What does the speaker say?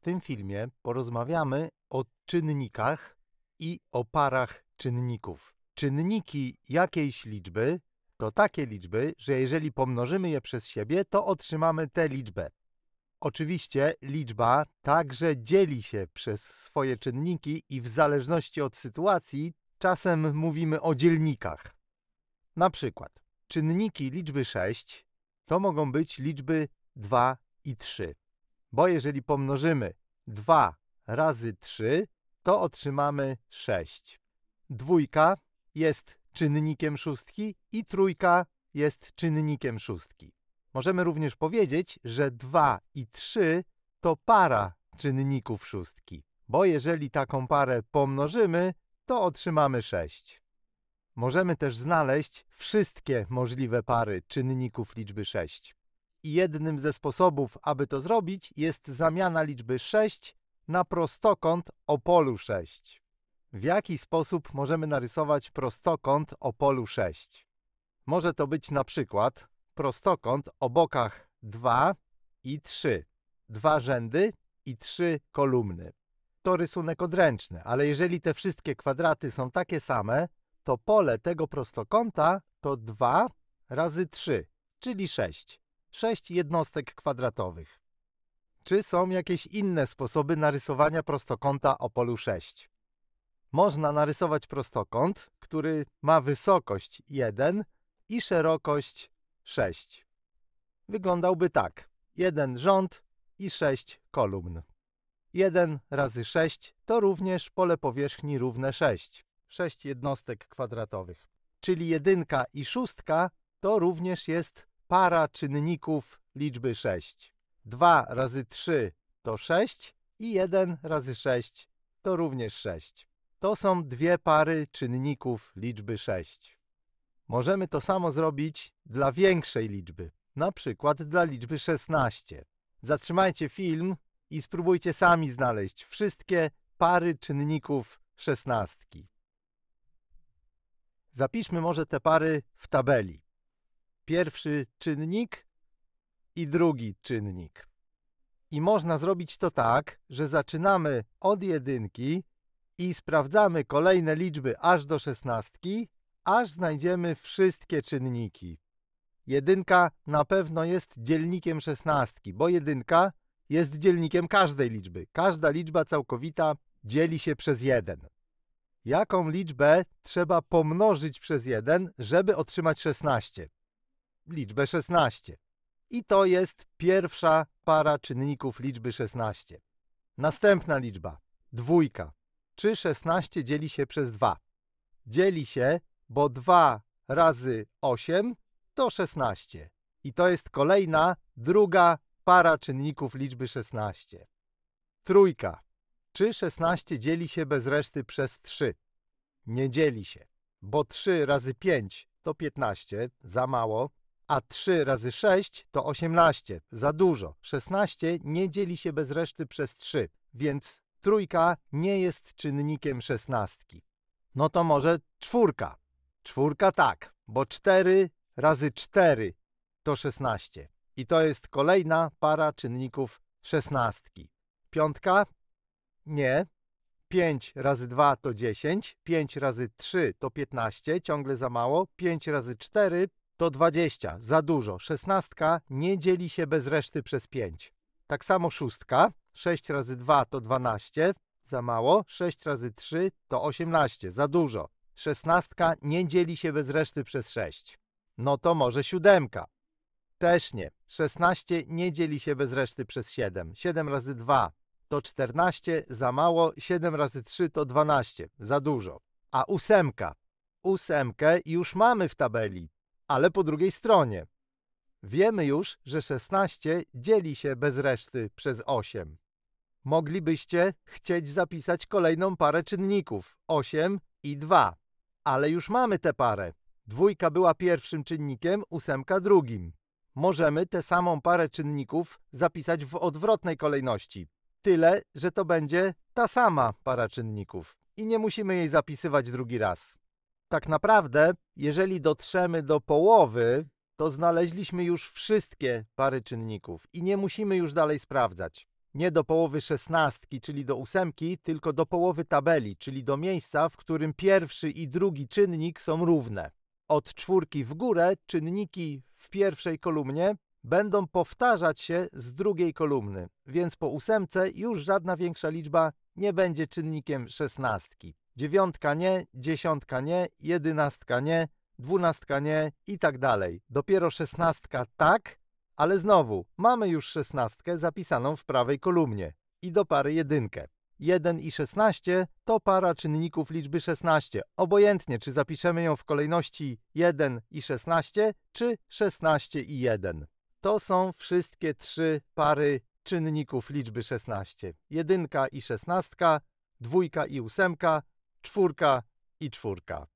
W tym filmie porozmawiamy o czynnikach i o parach czynników. Czynniki jakiejś liczby to takie liczby, że jeżeli pomnożymy je przez siebie, to otrzymamy tę liczbę. Oczywiście liczba także dzieli się przez swoje czynniki i w zależności od sytuacji czasem mówimy o dzielnikach. Na przykład czynniki liczby 6 to mogą być liczby 2 i 3 bo jeżeli pomnożymy 2 razy 3, to otrzymamy 6. Dwójka jest czynnikiem szóstki i trójka jest czynnikiem szóstki. Możemy również powiedzieć, że 2 i 3 to para czynników szóstki, bo jeżeli taką parę pomnożymy, to otrzymamy 6. Możemy też znaleźć wszystkie możliwe pary czynników liczby 6. Jednym ze sposobów, aby to zrobić, jest zamiana liczby 6 na prostokąt o polu 6. W jaki sposób możemy narysować prostokąt o polu 6? Może to być na przykład prostokąt o bokach 2 i 3, dwa rzędy i trzy kolumny. To rysunek odręczny, ale jeżeli te wszystkie kwadraty są takie same, to pole tego prostokąta to 2 razy 3, czyli 6. 6 jednostek kwadratowych. Czy są jakieś inne sposoby narysowania prostokąta o polu 6? Można narysować prostokąt, który ma wysokość 1 i szerokość 6. Wyglądałby tak. 1 rząd i 6 kolumn. 1 razy 6 to również pole powierzchni równe 6. 6 jednostek kwadratowych. Czyli jedynka i szóstka to również jest para czynników liczby 6. 2 razy 3 to 6 i 1 razy 6 to również 6. To są dwie pary czynników liczby 6. Możemy to samo zrobić dla większej liczby, na przykład dla liczby 16. Zatrzymajcie film i spróbujcie sami znaleźć wszystkie pary czynników szesnastki. Zapiszmy może te pary w tabeli. Pierwszy czynnik i drugi czynnik. I można zrobić to tak, że zaczynamy od jedynki i sprawdzamy kolejne liczby aż do szesnastki, aż znajdziemy wszystkie czynniki. Jedynka na pewno jest dzielnikiem szesnastki, bo jedynka jest dzielnikiem każdej liczby. Każda liczba całkowita dzieli się przez jeden. Jaką liczbę trzeba pomnożyć przez jeden, żeby otrzymać 16? liczbę 16. I to jest pierwsza para czynników liczby 16. Następna liczba, dwójka. Czy 16 dzieli się przez 2? Dzieli się, bo 2 razy 8 to 16. I to jest kolejna, druga para czynników liczby 16. Trójka. Czy 16 dzieli się bez reszty przez 3? Nie dzieli się, bo 3 razy 5 to 15, za mało, a 3 razy 6 to 18. Za dużo. 16 nie dzieli się bez reszty przez 3, więc trójka nie jest czynnikiem szesnastki. No to może czwórka. Czwórka tak, bo 4 razy 4 to 16. I to jest kolejna para czynników szesnastki. Piątka? Nie. 5 razy 2 to 10, 5 razy 3 to 15, ciągle za mało, 5 razy 4 to 20, za dużo. 16 nie dzieli się bez reszty przez 5. Tak samo 6, 6 razy 2 to 12, za mało, 6 razy 3 to 18, za dużo. 16 nie dzieli się bez reszty przez 6. No to może 7. Też nie. 16 nie dzieli się bez reszty przez 7. 7 razy 2 to 14, za mało, 7 razy 3 to 12, za dużo. A 8. 8 już mamy w tabeli ale po drugiej stronie. Wiemy już, że 16 dzieli się bez reszty przez 8. Moglibyście chcieć zapisać kolejną parę czynników 8 i 2, ale już mamy tę parę. Dwójka była pierwszym czynnikiem, ósemka drugim. Możemy tę samą parę czynników zapisać w odwrotnej kolejności. Tyle, że to będzie ta sama para czynników i nie musimy jej zapisywać drugi raz tak naprawdę, jeżeli dotrzemy do połowy, to znaleźliśmy już wszystkie pary czynników i nie musimy już dalej sprawdzać. Nie do połowy szesnastki, czyli do ósemki, tylko do połowy tabeli, czyli do miejsca, w którym pierwszy i drugi czynnik są równe. Od czwórki w górę czynniki w pierwszej kolumnie będą powtarzać się z drugiej kolumny, więc po ósemce już żadna większa liczba nie będzie czynnikiem szesnastki dziewiątka nie, dziesiątka nie, jedenastka nie, dwunastka nie i tak dalej. Dopiero szesnastka tak, ale znowu mamy już szesnastkę zapisaną w prawej kolumnie i do pary jedynkę. 1 i 16 to para czynników liczby 16, obojętnie czy zapiszemy ją w kolejności 1 i 16 czy 16 i 1. To są wszystkie trzy pary czynników liczby 16. 1 i 16, 2 i 8, czwórka i czwórka.